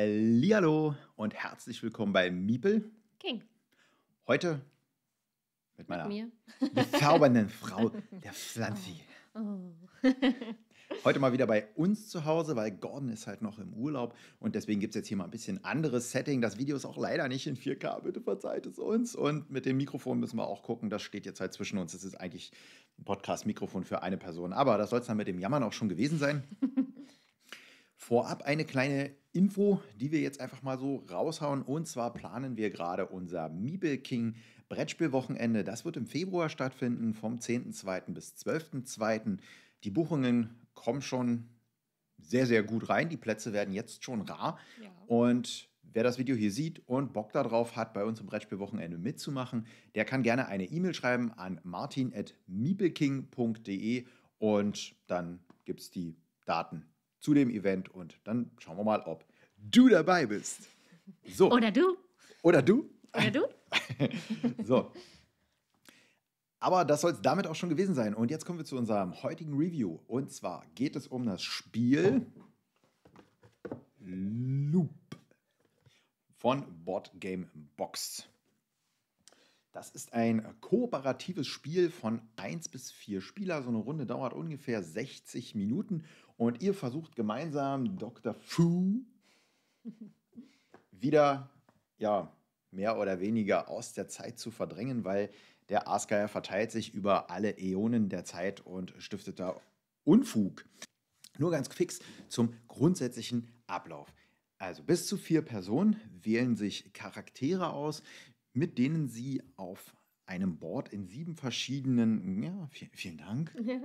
Hallihallo und herzlich willkommen bei Miepel. King. Heute mit meiner mit bezaubernden Frau, der Pflanzi. Oh. Oh. Heute mal wieder bei uns zu Hause, weil Gordon ist halt noch im Urlaub und deswegen gibt es jetzt hier mal ein bisschen anderes Setting. Das Video ist auch leider nicht in 4K, bitte verzeiht es uns. Und mit dem Mikrofon müssen wir auch gucken, das steht jetzt halt zwischen uns. Das ist eigentlich ein Podcast-Mikrofon für eine Person, aber das soll es dann mit dem Jammern auch schon gewesen sein. Vorab eine kleine Info, die wir jetzt einfach mal so raushauen. Und zwar planen wir gerade unser Miebel King Brettspielwochenende. Das wird im Februar stattfinden, vom 10.2. bis 12.2. Die Buchungen kommen schon sehr, sehr gut rein. Die Plätze werden jetzt schon rar. Ja. Und wer das Video hier sieht und Bock darauf hat, bei uns im Brettspielwochenende mitzumachen, der kann gerne eine E-Mail schreiben an martin.miebelking.de und dann gibt es die Daten zu dem Event und dann schauen wir mal, ob du dabei bist. So. Oder du. Oder du. Oder du. so. Aber das soll es damit auch schon gewesen sein. Und jetzt kommen wir zu unserem heutigen Review. Und zwar geht es um das Spiel Loop von Board Game Box. Das ist ein kooperatives Spiel von 1 bis 4 Spieler. So eine Runde dauert ungefähr 60 Minuten und ihr versucht gemeinsam Dr. Fu wieder, ja, mehr oder weniger aus der Zeit zu verdrängen, weil der Asgeier verteilt sich über alle Äonen der Zeit und stiftet da Unfug. Nur ganz fix zum grundsätzlichen Ablauf. Also bis zu vier Personen wählen sich Charaktere aus, mit denen sie auf einem Board in sieben verschiedenen, ja, vielen Dank, ja.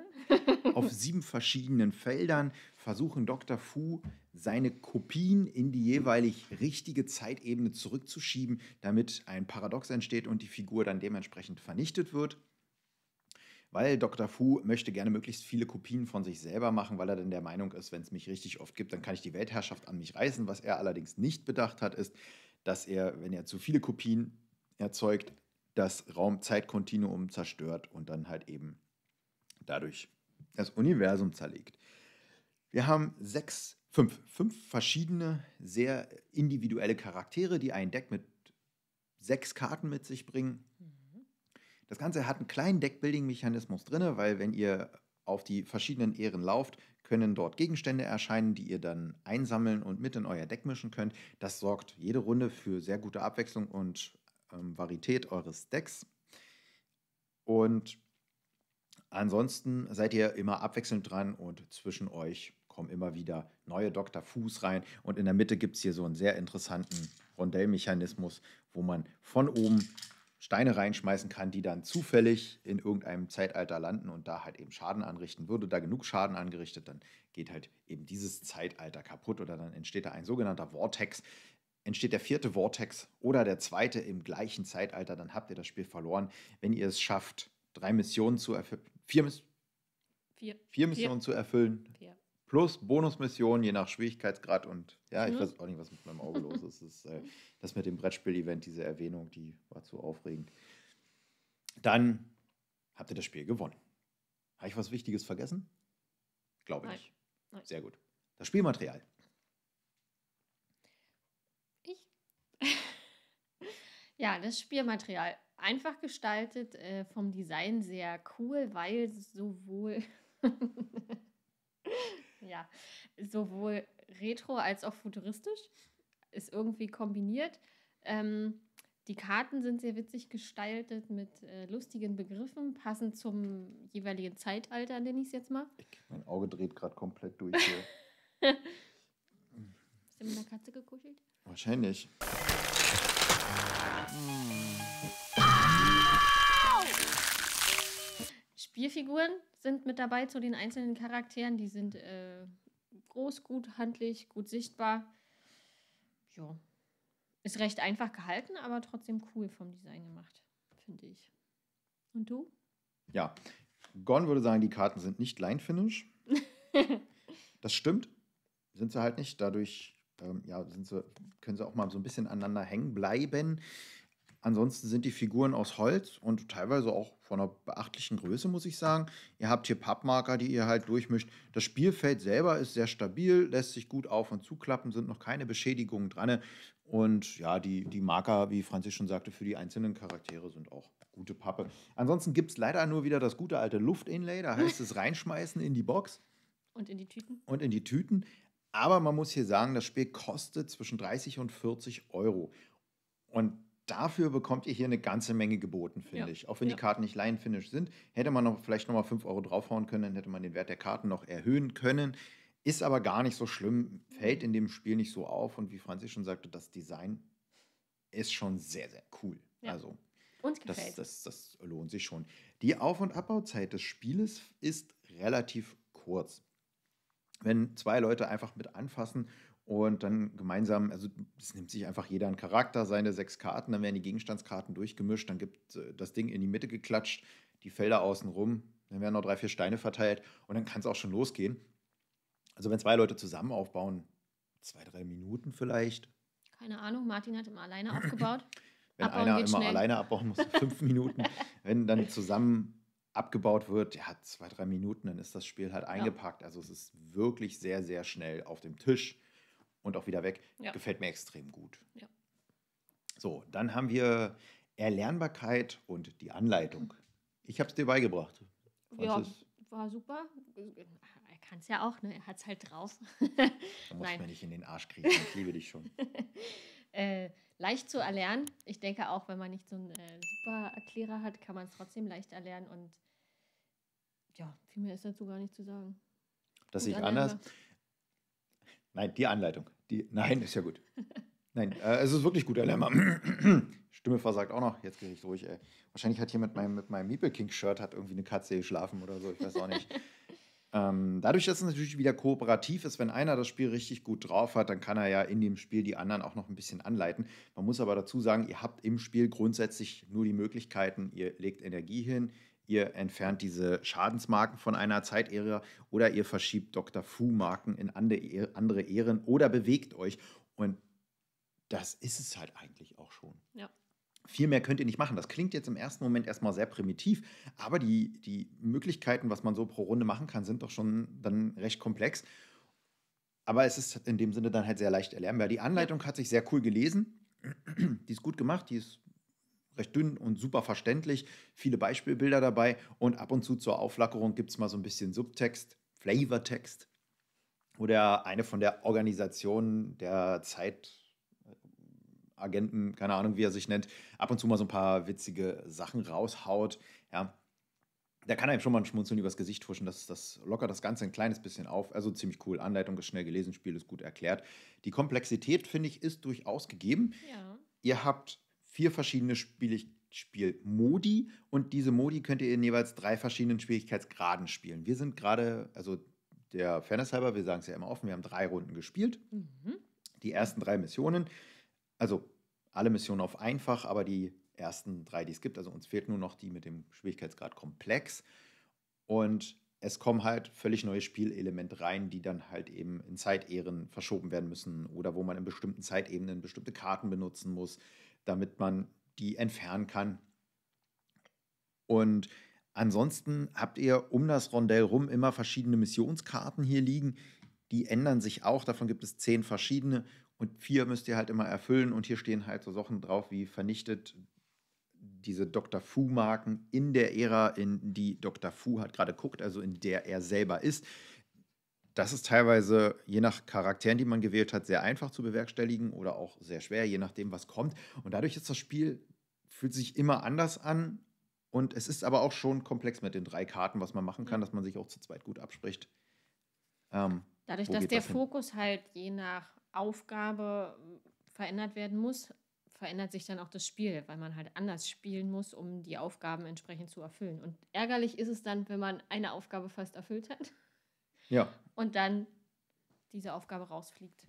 auf sieben verschiedenen Feldern versuchen Dr. Fu seine Kopien in die jeweilig richtige Zeitebene zurückzuschieben, damit ein Paradox entsteht und die Figur dann dementsprechend vernichtet wird. Weil Dr. Fu möchte gerne möglichst viele Kopien von sich selber machen, weil er dann der Meinung ist, wenn es mich richtig oft gibt, dann kann ich die Weltherrschaft an mich reißen. Was er allerdings nicht bedacht hat, ist, dass er, wenn er zu viele Kopien erzeugt, das Raumzeitkontinuum zerstört und dann halt eben dadurch das Universum zerlegt. Wir haben sechs, fünf, fünf verschiedene, sehr individuelle Charaktere, die ein Deck mit sechs Karten mit sich bringen. Mhm. Das Ganze hat einen kleinen Deckbuilding-Mechanismus drin, weil wenn ihr auf die verschiedenen Ehren lauft, können dort Gegenstände erscheinen, die ihr dann einsammeln und mit in euer Deck mischen könnt. Das sorgt jede Runde für sehr gute Abwechslung und ähm, Varietät eures Decks. Und ansonsten seid ihr immer abwechselnd dran und zwischen euch kommen immer wieder neue Dr. Fuß rein. Und in der Mitte gibt es hier so einen sehr interessanten Rondellmechanismus, wo man von oben Steine reinschmeißen kann, die dann zufällig in irgendeinem Zeitalter landen und da halt eben Schaden anrichten. Würde da genug Schaden angerichtet, dann geht halt eben dieses Zeitalter kaputt oder dann entsteht da ein sogenannter Vortex, entsteht der vierte Vortex oder der zweite im gleichen Zeitalter, dann habt ihr das Spiel verloren. Wenn ihr es schafft, drei Missionen zu erfüllen, vier, Miss vier. vier Missionen vier. zu erfüllen, vier. plus Bonusmissionen, je nach Schwierigkeitsgrad und ja, ich mhm. weiß auch nicht, was mit meinem Auge los ist. Das, ist, äh, das mit dem Brettspiel-Event, diese Erwähnung, die war zu aufregend. Dann habt ihr das Spiel gewonnen. Habe ich was Wichtiges vergessen? Glaube ich. Nein. Sehr gut. Das Spielmaterial. Ja, das Spielmaterial einfach gestaltet, äh, vom Design sehr cool, weil sowohl ja, sowohl retro als auch futuristisch ist irgendwie kombiniert. Ähm, die Karten sind sehr witzig gestaltet mit äh, lustigen Begriffen, passend zum jeweiligen Zeitalter, nenne ich es jetzt mal. mein Auge dreht gerade komplett durch hier. Hast du mit einer Katze gekuschelt? Wahrscheinlich. Spielfiguren sind mit dabei zu den einzelnen Charakteren. Die sind äh, groß, gut handlich, gut sichtbar. Jo. Ist recht einfach gehalten, aber trotzdem cool vom Design gemacht, finde ich. Und du? Ja, Gon würde sagen, die Karten sind nicht Line-Finish. das stimmt. Sind sie halt nicht. Dadurch ähm, ja, so, können sie auch mal so ein bisschen aneinander hängen bleiben. Ansonsten sind die Figuren aus Holz und teilweise auch von einer beachtlichen Größe, muss ich sagen. Ihr habt hier Pappmarker, die ihr halt durchmischt. Das Spielfeld selber ist sehr stabil, lässt sich gut auf- und zuklappen, sind noch keine Beschädigungen dran. Und ja, die, die Marker, wie Franzis schon sagte, für die einzelnen Charaktere sind auch gute Pappe. Ansonsten gibt es leider nur wieder das gute alte Luftinlay, da heißt es reinschmeißen in die Box. Und in die Tüten. Und in die Tüten. Aber man muss hier sagen, das Spiel kostet zwischen 30 und 40 Euro. Und dafür bekommt ihr hier eine ganze Menge geboten, finde ja. ich. Auch wenn ja. die Karten nicht Line-Finish sind, hätte man noch vielleicht nochmal 5 Euro draufhauen können, dann hätte man den Wert der Karten noch erhöhen können. Ist aber gar nicht so schlimm, fällt in dem Spiel nicht so auf. Und wie Franzi schon sagte, das Design ist schon sehr, sehr cool. Ja. Also, uns gefällt. Das, das, das lohnt sich schon. Die Auf- und Abbauzeit des Spieles ist relativ kurz wenn zwei Leute einfach mit anfassen und dann gemeinsam, also es nimmt sich einfach jeder einen Charakter, seine sechs Karten, dann werden die Gegenstandskarten durchgemischt, dann gibt äh, das Ding in die Mitte geklatscht, die Felder außenrum, dann werden noch drei, vier Steine verteilt und dann kann es auch schon losgehen. Also wenn zwei Leute zusammen aufbauen, zwei, drei Minuten vielleicht. Keine Ahnung, Martin hat immer alleine aufgebaut. wenn abbauen einer immer schnell. alleine abbauen muss, fünf Minuten. Wenn dann zusammen abgebaut wird, ja, zwei, drei Minuten, dann ist das Spiel halt eingepackt. Ja. Also es ist wirklich sehr, sehr schnell auf dem Tisch und auch wieder weg. Ja. Gefällt mir extrem gut. Ja. So, dann haben wir Erlernbarkeit und die Anleitung. Ich habe es dir beigebracht. Franzis. Ja, war super. Er kann es ja auch, ne? er hat es halt drauf. da muss man nicht in den Arsch kriegen. Ich liebe dich schon. äh, leicht zu erlernen. Ich denke auch, wenn man nicht so einen äh, super Erklärer hat, kann man es trotzdem leicht erlernen und ja, viel mehr ist dazu gar nicht zu sagen. Das sehe ich anders. Nein, die Anleitung. Die, nein, ist ja gut. nein, äh, es ist wirklich gut, Herr Lämmer. Stimme versagt auch noch. Jetzt gehe ich ruhig, ey. Wahrscheinlich hat hier mit meinem, mit meinem Meeple King Shirt hat irgendwie eine Katze geschlafen oder so. Ich weiß auch nicht. ähm, dadurch, dass es natürlich wieder kooperativ ist, wenn einer das Spiel richtig gut drauf hat, dann kann er ja in dem Spiel die anderen auch noch ein bisschen anleiten. Man muss aber dazu sagen, ihr habt im Spiel grundsätzlich nur die Möglichkeiten, ihr legt Energie hin, ihr entfernt diese Schadensmarken von einer Zeitära oder ihr verschiebt Dr. Fu-Marken in e, andere Ehren oder bewegt euch. Und das ist es halt eigentlich auch schon. Ja. Viel mehr könnt ihr nicht machen. Das klingt jetzt im ersten Moment erstmal sehr primitiv, aber die, die Möglichkeiten, was man so pro Runde machen kann, sind doch schon dann recht komplex. Aber es ist in dem Sinne dann halt sehr leicht erlernbar. Die Anleitung hat sich sehr cool gelesen. Die ist gut gemacht, die ist recht dünn und super verständlich, viele Beispielbilder dabei und ab und zu zur Auflackerung gibt es mal so ein bisschen Subtext, Flavortext, wo der eine von der Organisation der Zeitagenten, keine Ahnung, wie er sich nennt, ab und zu mal so ein paar witzige Sachen raushaut. Ja, da kann einem schon mal ein Schmunzeln übers Gesicht fuschen. Das, das lockert das Ganze ein kleines bisschen auf. Also ziemlich cool. Anleitung ist schnell gelesen, Spiel ist gut erklärt. Die Komplexität, finde ich, ist durchaus gegeben. Ja. Ihr habt vier verschiedene Spiele, Spielmodi und diese Modi könnt ihr in jeweils drei verschiedenen Schwierigkeitsgraden spielen. Wir sind gerade, also der Fairness halber, wir sagen es ja immer offen, wir haben drei Runden gespielt. Mhm. Die ersten drei Missionen, also alle Missionen auf einfach, aber die ersten drei, die es gibt, also uns fehlt nur noch die mit dem Schwierigkeitsgrad komplex. Und es kommen halt völlig neue Spielelemente rein, die dann halt eben in Zeitehren verschoben werden müssen oder wo man in bestimmten Zeitebenen bestimmte Karten benutzen muss damit man die entfernen kann. Und ansonsten habt ihr um das Rondell rum immer verschiedene Missionskarten hier liegen. Die ändern sich auch. Davon gibt es zehn verschiedene. Und vier müsst ihr halt immer erfüllen. Und hier stehen halt so Sachen drauf wie vernichtet diese Dr. Fu-Marken in der Ära, in die Dr. Fu hat gerade guckt, also in der er selber ist. Das ist teilweise je nach Charakteren, die man gewählt hat, sehr einfach zu bewerkstelligen oder auch sehr schwer, je nachdem, was kommt. Und dadurch ist das Spiel, fühlt sich immer anders an. Und es ist aber auch schon komplex mit den drei Karten, was man machen kann, dass man sich auch zu zweit gut abspricht. Ähm, dadurch, dass der das Fokus halt je nach Aufgabe äh, verändert werden muss, verändert sich dann auch das Spiel, weil man halt anders spielen muss, um die Aufgaben entsprechend zu erfüllen. Und ärgerlich ist es dann, wenn man eine Aufgabe fast erfüllt hat. Ja und dann diese Aufgabe rausfliegt.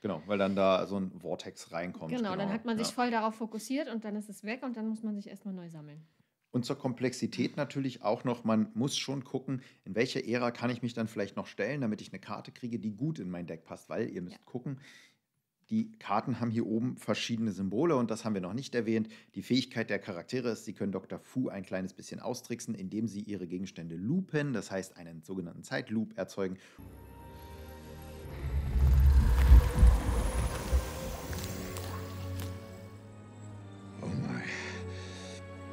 Genau, weil dann da so ein Vortex reinkommt. Genau, genau. dann hat man sich ja. voll darauf fokussiert und dann ist es weg und dann muss man sich erstmal neu sammeln. Und zur Komplexität natürlich auch noch, man muss schon gucken, in welche Ära kann ich mich dann vielleicht noch stellen, damit ich eine Karte kriege, die gut in mein Deck passt, weil ihr müsst ja. gucken, die Karten haben hier oben verschiedene Symbole und das haben wir noch nicht erwähnt. Die Fähigkeit der Charaktere ist, sie können Dr. Fu ein kleines bisschen austricksen, indem sie ihre Gegenstände loopen, das heißt einen sogenannten Zeitloop erzeugen. Oh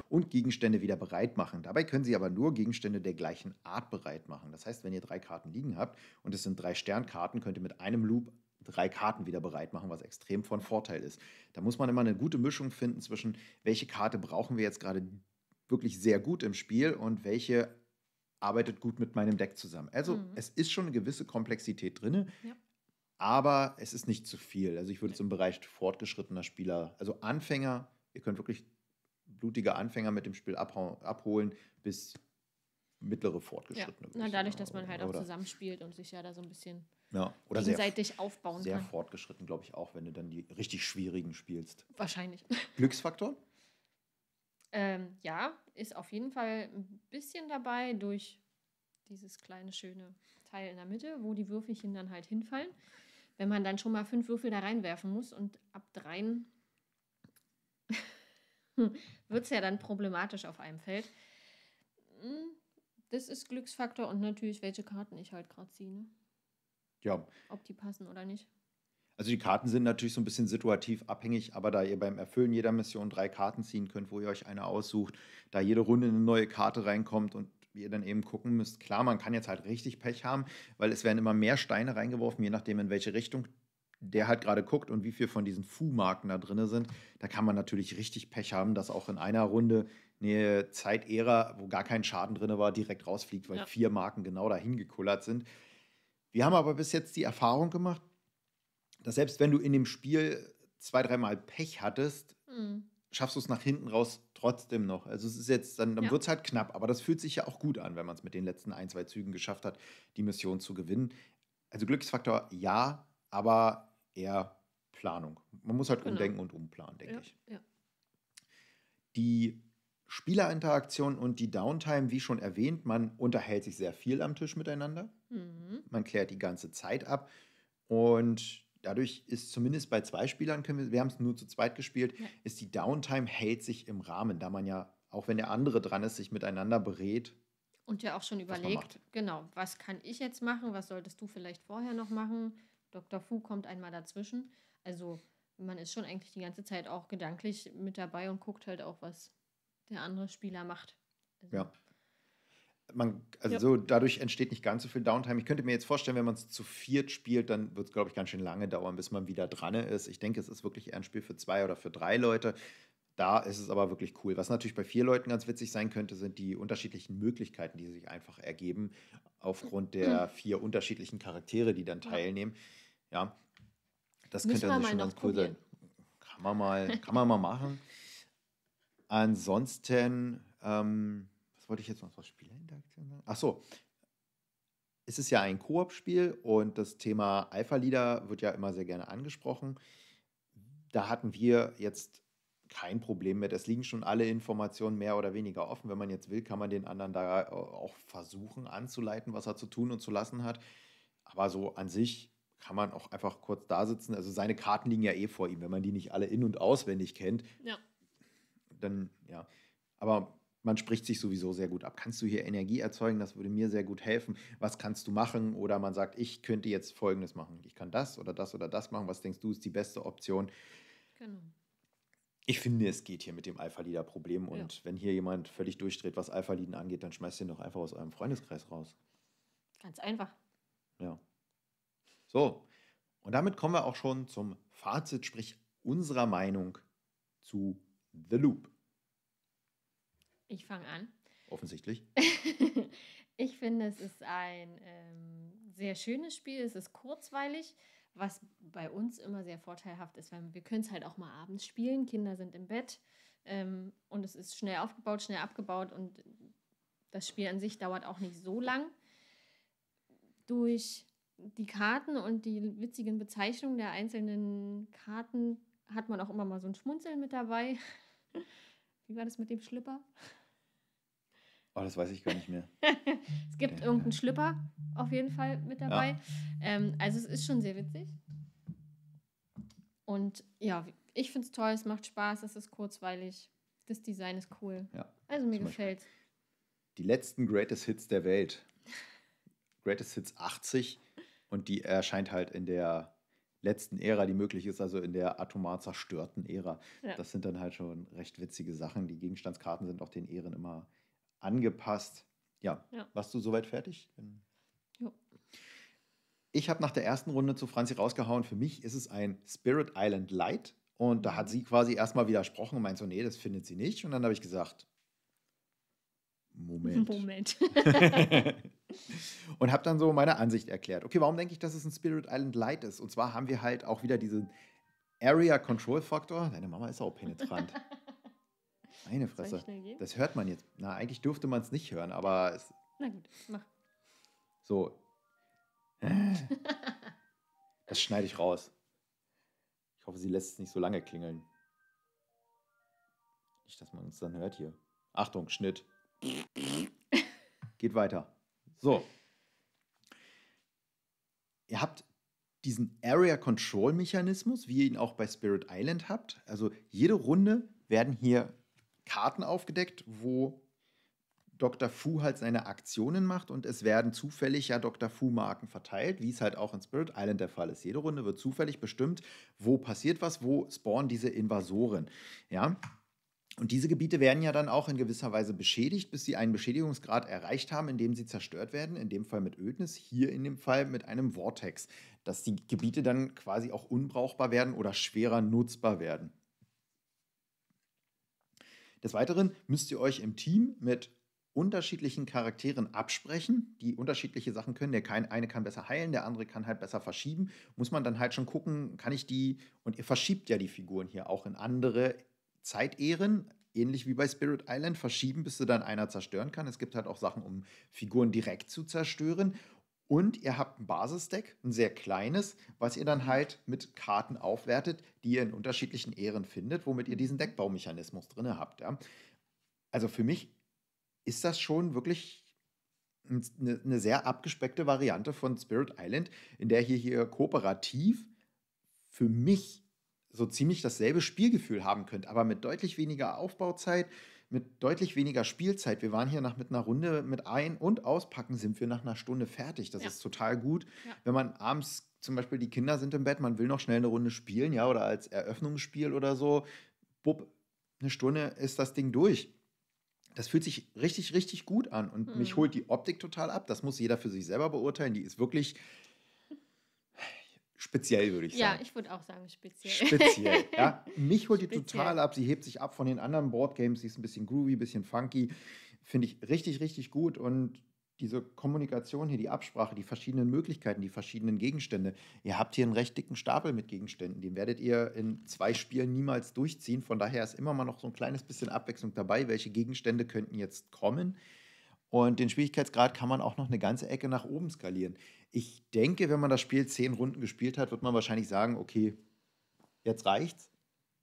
und Gegenstände wieder bereit machen. Dabei können Sie aber nur Gegenstände der gleichen Art bereit machen. Das heißt, wenn ihr drei Karten liegen habt und es sind drei Sternkarten, könnt ihr mit einem Loop drei Karten wieder bereit machen, was extrem von Vorteil ist. Da muss man immer eine gute Mischung finden zwischen, welche Karte brauchen wir jetzt gerade wirklich sehr gut im Spiel und welche arbeitet gut mit meinem Deck zusammen. Also mhm. es ist schon eine gewisse Komplexität drin, ja. aber es ist nicht zu viel. Also ich würde es im Bereich fortgeschrittener Spieler, also Anfänger, ihr könnt wirklich blutige Anfänger mit dem Spiel abholen, bis mittlere fortgeschrittene. Ja, na, dadurch, dass man halt auch zusammenspielt und sich ja da so ein bisschen ja, oder gegenseitig sehr, aufbauen sehr kann. Sehr fortgeschritten, glaube ich, auch, wenn du dann die richtig schwierigen spielst. Wahrscheinlich. Glücksfaktor? ähm, ja, ist auf jeden Fall ein bisschen dabei durch dieses kleine schöne Teil in der Mitte, wo die Würfelchen dann halt hinfallen. Wenn man dann schon mal fünf Würfel da reinwerfen muss und ab dreien wird es ja dann problematisch auf einem Feld. Hm das ist Glücksfaktor und natürlich, welche Karten ich halt gerade ziehe. Ne? Ja. Ob die passen oder nicht. Also die Karten sind natürlich so ein bisschen situativ abhängig, aber da ihr beim Erfüllen jeder Mission drei Karten ziehen könnt, wo ihr euch eine aussucht, da jede Runde eine neue Karte reinkommt und ihr dann eben gucken müsst, klar, man kann jetzt halt richtig Pech haben, weil es werden immer mehr Steine reingeworfen, je nachdem, in welche Richtung der halt gerade guckt und wie viel von diesen Fu-Marken da drin sind, da kann man natürlich richtig Pech haben, dass auch in einer Runde eine Zeitära, wo gar kein Schaden drin war, direkt rausfliegt, weil ja. vier Marken genau dahin gekullert sind. Wir haben aber bis jetzt die Erfahrung gemacht, dass selbst wenn du in dem Spiel zwei, dreimal Pech hattest, mhm. schaffst du es nach hinten raus trotzdem noch. Also es ist jetzt, dann, dann ja. wird es halt knapp, aber das fühlt sich ja auch gut an, wenn man es mit den letzten ein, zwei Zügen geschafft hat, die Mission zu gewinnen. Also Glücksfaktor ja, aber eher Planung. Man muss halt genau. umdenken und umplanen, denke ja, ich. Ja. Die Spielerinteraktion und die Downtime, wie schon erwähnt, man unterhält sich sehr viel am Tisch miteinander. Mhm. Man klärt die ganze Zeit ab und dadurch ist zumindest bei zwei Spielern, wir, wir haben es nur zu zweit gespielt, ja. ist die Downtime hält sich im Rahmen, da man ja, auch wenn der andere dran ist, sich miteinander berät. Und ja auch schon überlegt, genau, was kann ich jetzt machen, was solltest du vielleicht vorher noch machen, Dr. Fu kommt einmal dazwischen. Also man ist schon eigentlich die ganze Zeit auch gedanklich mit dabei und guckt halt auch, was der andere Spieler macht. Also ja. Man, also ja. so, dadurch entsteht nicht ganz so viel Downtime. Ich könnte mir jetzt vorstellen, wenn man es zu viert spielt, dann wird es, glaube ich, ganz schön lange dauern, bis man wieder dran ist. Ich denke, es ist wirklich eher ein Spiel für zwei oder für drei Leute. Da ist es aber wirklich cool. Was natürlich bei vier Leuten ganz witzig sein könnte, sind die unterschiedlichen Möglichkeiten, die sich einfach ergeben, aufgrund der mhm. vier unterschiedlichen Charaktere, die dann teilnehmen. Ja, das Müssen könnte also schon ganz cool probieren. sein. Kann man mal, kann man mal machen. Ansonsten, ähm, was wollte ich jetzt noch was Spielerinteraktion sagen? Ach so. Es ist ja ein Koop-Spiel und das Thema Alpha-Leader wird ja immer sehr gerne angesprochen. Da hatten wir jetzt kein Problem mehr. Das liegen schon alle Informationen mehr oder weniger offen. Wenn man jetzt will, kann man den anderen da äh, auch versuchen anzuleiten, was er zu tun und zu lassen hat. Aber so an sich kann man auch einfach kurz da sitzen. Also seine Karten liegen ja eh vor ihm, wenn man die nicht alle in- und auswendig kennt. Ja. Dann, ja. Aber man spricht sich sowieso sehr gut ab. Kannst du hier Energie erzeugen? Das würde mir sehr gut helfen. Was kannst du machen? Oder man sagt, ich könnte jetzt Folgendes machen. Ich kann das oder das oder das machen. Was denkst du ist die beste Option? Genau ich finde, es geht hier mit dem alpha lieder problem Und ja. wenn hier jemand völlig durchdreht, was alpha lieden angeht, dann schmeißt ihn doch einfach aus eurem Freundeskreis raus. Ganz einfach. Ja. So. Und damit kommen wir auch schon zum Fazit, sprich unserer Meinung zu The Loop. Ich fange an. Offensichtlich. ich finde, es ist ein ähm, sehr schönes Spiel. Es ist kurzweilig was bei uns immer sehr vorteilhaft ist, weil wir können es halt auch mal abends spielen, Kinder sind im Bett ähm, und es ist schnell aufgebaut, schnell abgebaut und das Spiel an sich dauert auch nicht so lang. Durch die Karten und die witzigen Bezeichnungen der einzelnen Karten hat man auch immer mal so ein Schmunzeln mit dabei. Wie war das mit dem Schlipper? Oh, das weiß ich gar nicht mehr. es gibt ja, irgendeinen ja. Schlipper, auf jeden Fall mit dabei. Ja. Ähm, also es ist schon sehr witzig. Und ja, ich finde es toll, es macht Spaß, es ist kurzweilig, das Design ist cool. Ja. Also mir gefällt Die letzten Greatest Hits der Welt. Greatest Hits 80 und die erscheint halt in der letzten Ära, die möglich ist, also in der atomar zerstörten Ära. Ja. Das sind dann halt schon recht witzige Sachen. Die Gegenstandskarten sind auch den Ehren immer angepasst. Ja, ja. warst du soweit fertig? Ähm, ich habe nach der ersten Runde zu Franzi rausgehauen, für mich ist es ein Spirit Island Light. Und da hat sie quasi erstmal widersprochen und meint so, nee, das findet sie nicht. Und dann habe ich gesagt, Moment. Moment. und habe dann so meine Ansicht erklärt. Okay, warum denke ich, dass es ein Spirit Island Light ist? Und zwar haben wir halt auch wieder diesen Area Control Factor. Deine Mama ist auch penetrant. Meine Fresse. Das hört man jetzt. Na, eigentlich dürfte man es nicht hören, aber. Es Na gut, mach. So, Das schneide ich raus. Ich hoffe, sie lässt es nicht so lange klingeln. Nicht, dass man uns dann hört hier. Achtung, Schnitt. Geht weiter. So. Ihr habt diesen Area Control Mechanismus, wie ihr ihn auch bei Spirit Island habt. Also jede Runde werden hier Karten aufgedeckt, wo Dr. Fu halt seine Aktionen macht und es werden zufällig ja Dr. Fu-Marken verteilt, wie es halt auch in Spirit Island der Fall ist. Jede Runde wird zufällig bestimmt, wo passiert was, wo spawnen diese Invasoren. Ja. Und diese Gebiete werden ja dann auch in gewisser Weise beschädigt, bis sie einen Beschädigungsgrad erreicht haben, indem sie zerstört werden, in dem Fall mit Ödnis, hier in dem Fall mit einem Vortex, dass die Gebiete dann quasi auch unbrauchbar werden oder schwerer nutzbar werden. Des Weiteren müsst ihr euch im Team mit unterschiedlichen Charakteren absprechen, die unterschiedliche Sachen können. Der eine kann besser heilen, der andere kann halt besser verschieben. Muss man dann halt schon gucken, kann ich die, und ihr verschiebt ja die Figuren hier auch in andere Zeitehren, ähnlich wie bei Spirit Island, verschieben, bis du dann einer zerstören kann. Es gibt halt auch Sachen, um Figuren direkt zu zerstören. Und ihr habt ein Basisdeck, ein sehr kleines, was ihr dann halt mit Karten aufwertet, die ihr in unterschiedlichen Ehren findet, womit ihr diesen Deckbaumechanismus drin habt. Ja? Also für mich ist das schon wirklich eine, eine sehr abgespeckte Variante von Spirit Island, in der hier, hier kooperativ für mich so ziemlich dasselbe Spielgefühl haben könnt, aber mit deutlich weniger Aufbauzeit, mit deutlich weniger Spielzeit. Wir waren hier nach mit einer Runde mit ein- und auspacken sind wir nach einer Stunde fertig. Das ja. ist total gut. Ja. Wenn man abends zum Beispiel die Kinder sind im Bett, man will noch schnell eine Runde spielen, ja, oder als Eröffnungsspiel oder so, bupp, eine Stunde ist das Ding durch das fühlt sich richtig, richtig gut an. Und mhm. mich holt die Optik total ab. Das muss jeder für sich selber beurteilen. Die ist wirklich speziell, würde ich ja, sagen. Ja, ich würde auch sagen speziell. Speziell, ja. Mich holt speziell. die total ab. Sie hebt sich ab von den anderen Boardgames. Sie ist ein bisschen groovy, ein bisschen funky. Finde ich richtig, richtig gut. Und diese Kommunikation hier, die Absprache, die verschiedenen Möglichkeiten, die verschiedenen Gegenstände. Ihr habt hier einen recht dicken Stapel mit Gegenständen. Den werdet ihr in zwei Spielen niemals durchziehen. Von daher ist immer mal noch so ein kleines bisschen Abwechslung dabei. Welche Gegenstände könnten jetzt kommen? Und den Schwierigkeitsgrad kann man auch noch eine ganze Ecke nach oben skalieren. Ich denke, wenn man das Spiel zehn Runden gespielt hat, wird man wahrscheinlich sagen, okay, jetzt reicht's.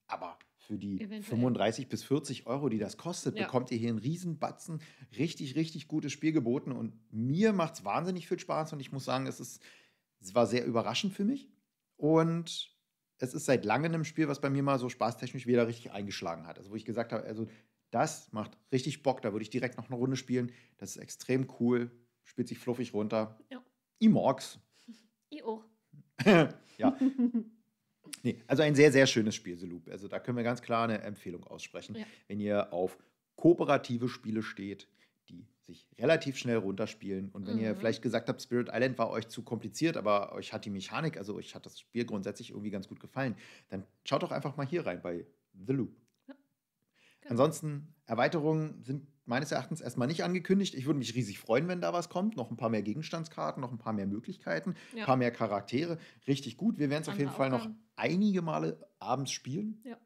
Aber für die Eventuell. 35 bis 40 Euro, die das kostet, ja. bekommt ihr hier einen Riesenbatzen richtig, richtig gutes Spiel geboten. Und mir macht es wahnsinnig viel Spaß und ich muss sagen, es, ist, es war sehr überraschend für mich. Und es ist seit langem ein Spiel, was bei mir mal so spaßtechnisch wieder richtig eingeschlagen hat. Also, wo ich gesagt habe, also das macht richtig Bock, da würde ich direkt noch eine Runde spielen. Das ist extrem cool, spielt sich fluffig runter. Ja. Imorgs. i auch. ja. Nee, also ein sehr, sehr schönes Spiel, The Loop. Also da können wir ganz klar eine Empfehlung aussprechen. Ja. Wenn ihr auf kooperative Spiele steht, die sich relativ schnell runterspielen. Und wenn mhm. ihr vielleicht gesagt habt, Spirit Island war euch zu kompliziert, aber euch hat die Mechanik, also euch hat das Spiel grundsätzlich irgendwie ganz gut gefallen, dann schaut doch einfach mal hier rein bei The Loop. Ja. Genau. Ansonsten, Erweiterungen sind meines Erachtens erstmal nicht angekündigt. Ich würde mich riesig freuen, wenn da was kommt. Noch ein paar mehr Gegenstandskarten, noch ein paar mehr Möglichkeiten, ein ja. paar mehr Charaktere. Richtig gut. Wir werden es auf jeden Fall noch einige Male abends spielen. Ja,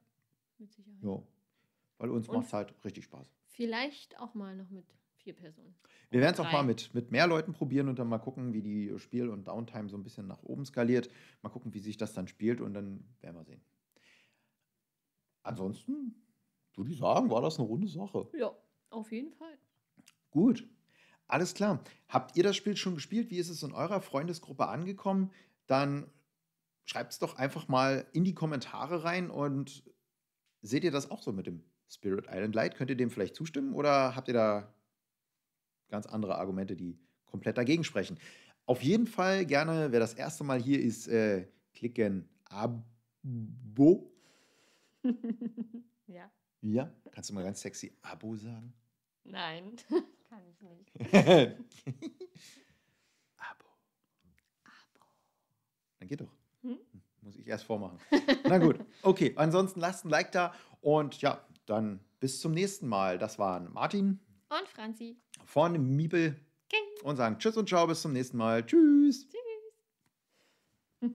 mit Sicherheit. Ja. Weil uns macht es halt richtig Spaß. Vielleicht auch mal noch mit vier Personen. Wir werden es auch mal mit, mit mehr Leuten probieren und dann mal gucken, wie die Spiel- und Downtime so ein bisschen nach oben skaliert. Mal gucken, wie sich das dann spielt und dann werden wir sehen. Ansonsten würde ich sagen, war das eine runde Sache. Ja. Auf jeden Fall. Gut. Alles klar. Habt ihr das Spiel schon gespielt? Wie ist es in eurer Freundesgruppe angekommen? Dann schreibt es doch einfach mal in die Kommentare rein und seht ihr das auch so mit dem Spirit Island Light? Könnt ihr dem vielleicht zustimmen oder habt ihr da ganz andere Argumente, die komplett dagegen sprechen? Auf jeden Fall gerne, wer das erste Mal hier ist, äh, klicken Abo. ja. Ja? Kannst du mal ganz sexy Abo sagen? Nein, kann ich nicht. Abo. Abo. Dann geht doch. Hm? Muss ich erst vormachen. Na gut, okay. Ansonsten lasst ein Like da und ja, dann bis zum nächsten Mal. Das waren Martin und Franzi von Miebel King. und sagen Tschüss und Ciao, bis zum nächsten Mal. Tschüss. Tschüss.